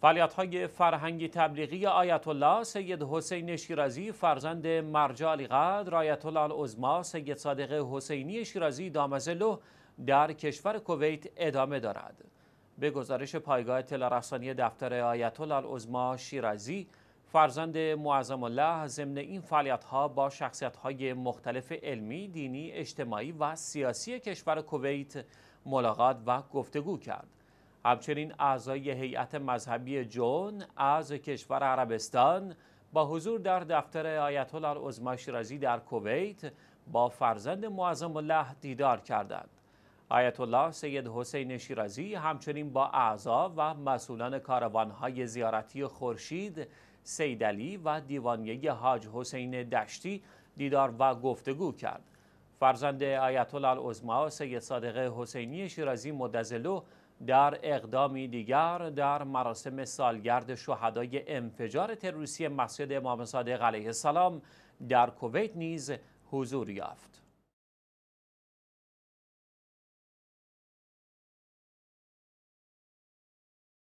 فعالیت های فرهنگی تبلیغی آیت الله سید حسین شیرازی فرزند مرجع قدر آیت الله العظما سید صادق حسینی شیرازی دامزلو در کشور کویت ادامه دارد به گزارش پایگاه تلارفسانی دفتر آیت الله العظما شیرازی فرزند معظم الله ضمن این فعالیت ها با شخصیت های مختلف علمی، دینی، اجتماعی و سیاسی کشور کویت ملاقات و گفتگو کرد همچنین اعضای هیئت مذهبی جون از کشور عربستان با حضور در دفتر آیت الله شیرازی در کویت با فرزند معظم الله دیدار کردند آیت الله سید حسین شیرازی همچنین با اعضا و مسئولان کاروانهای زیارتی خورشید سیدلی و دیوانیه حاج حسین دشتی دیدار و گفتگو کرد فرزند آیت الله العظما سید صادق حسینی شیرازی مدزلو در اقدامی دیگر در مراسم سالگرد شهدای انفجار تروریستی مسجد امام صادق علیه السلام در کویت نیز حضور یافت